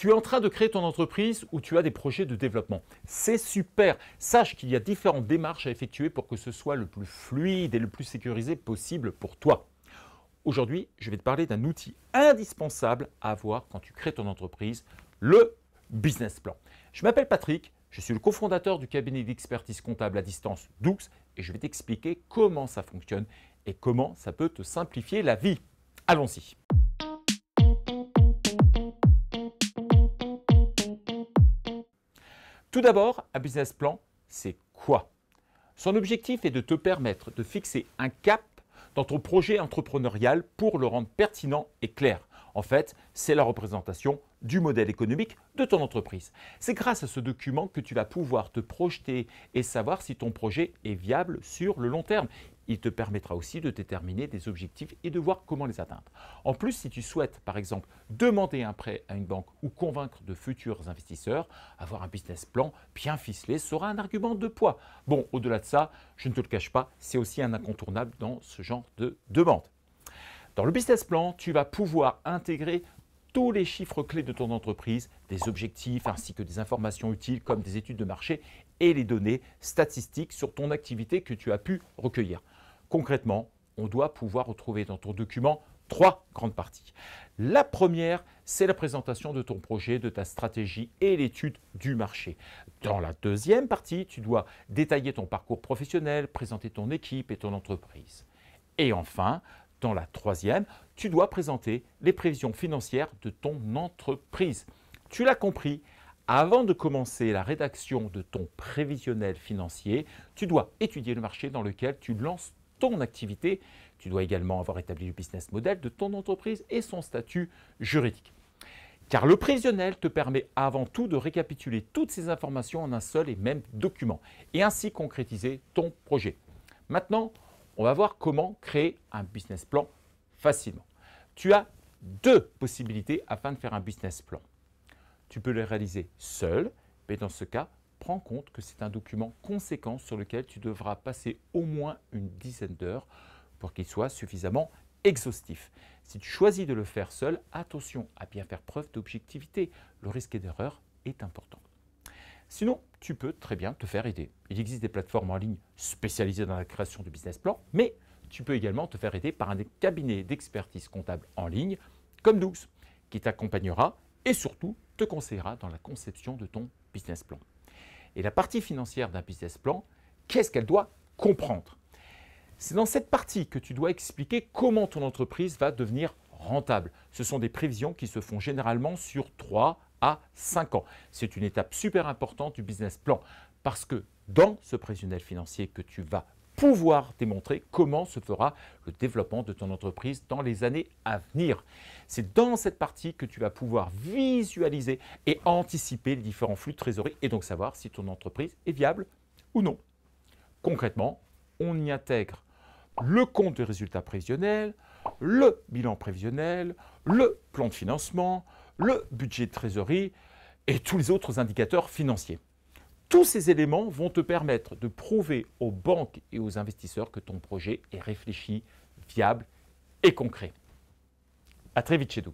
Tu es en train de créer ton entreprise ou tu as des projets de développement. C'est super. Sache qu'il y a différentes démarches à effectuer pour que ce soit le plus fluide et le plus sécurisé possible pour toi. Aujourd'hui, je vais te parler d'un outil indispensable à avoir quand tu crées ton entreprise, le business plan. Je m'appelle Patrick, je suis le cofondateur du cabinet d'expertise comptable à distance Doux et je vais t'expliquer comment ça fonctionne et comment ça peut te simplifier la vie. Allons-y. Tout d'abord, un business plan, c'est quoi Son objectif est de te permettre de fixer un cap dans ton projet entrepreneurial pour le rendre pertinent et clair. En fait, c'est la représentation du modèle économique de ton entreprise. C'est grâce à ce document que tu vas pouvoir te projeter et savoir si ton projet est viable sur le long terme il te permettra aussi de déterminer des objectifs et de voir comment les atteindre. En plus, si tu souhaites, par exemple, demander un prêt à une banque ou convaincre de futurs investisseurs, avoir un business plan bien ficelé sera un argument de poids. Bon, au-delà de ça, je ne te le cache pas, c'est aussi un incontournable dans ce genre de demande. Dans le business plan, tu vas pouvoir intégrer tous les chiffres clés de ton entreprise, des objectifs ainsi que des informations utiles comme des études de marché et les données statistiques sur ton activité que tu as pu recueillir concrètement, on doit pouvoir retrouver dans ton document trois grandes parties. La première, c'est la présentation de ton projet, de ta stratégie et l'étude du marché. Dans la deuxième partie, tu dois détailler ton parcours professionnel, présenter ton équipe et ton entreprise. Et enfin, dans la troisième, tu dois présenter les prévisions financières de ton entreprise. Tu l'as compris, avant de commencer la rédaction de ton prévisionnel financier, tu dois étudier le marché dans lequel tu lances ton activité. Tu dois également avoir établi le business model de ton entreprise et son statut juridique. Car le prisonnel te permet avant tout de récapituler toutes ces informations en un seul et même document et ainsi concrétiser ton projet. Maintenant, on va voir comment créer un business plan facilement. Tu as deux possibilités afin de faire un business plan. Tu peux le réaliser seul, mais dans ce cas, prends compte que c'est un document conséquent sur lequel tu devras passer au moins une dizaine d'heures pour qu'il soit suffisamment exhaustif. Si tu choisis de le faire seul, attention à bien faire preuve d'objectivité. Le risque d'erreur est important. Sinon, tu peux très bien te faire aider. Il existe des plateformes en ligne spécialisées dans la création du business plan, mais tu peux également te faire aider par un cabinet d'expertise comptable en ligne comme Doux, qui t'accompagnera et surtout te conseillera dans la conception de ton business plan. Et la partie financière d'un business plan, qu'est-ce qu'elle doit comprendre C'est dans cette partie que tu dois expliquer comment ton entreprise va devenir rentable. Ce sont des prévisions qui se font généralement sur 3 à 5 ans. C'est une étape super importante du business plan parce que dans ce prévisionnel financier que tu vas pouvoir démontrer comment se fera le développement de ton entreprise dans les années à venir. C'est dans cette partie que tu vas pouvoir visualiser et anticiper les différents flux de trésorerie et donc savoir si ton entreprise est viable ou non. Concrètement, on y intègre le compte de résultats prévisionnels, le bilan prévisionnel, le plan de financement, le budget de trésorerie et tous les autres indicateurs financiers. Tous ces éléments vont te permettre de prouver aux banques et aux investisseurs que ton projet est réfléchi, viable et concret. À très vite chez Doux.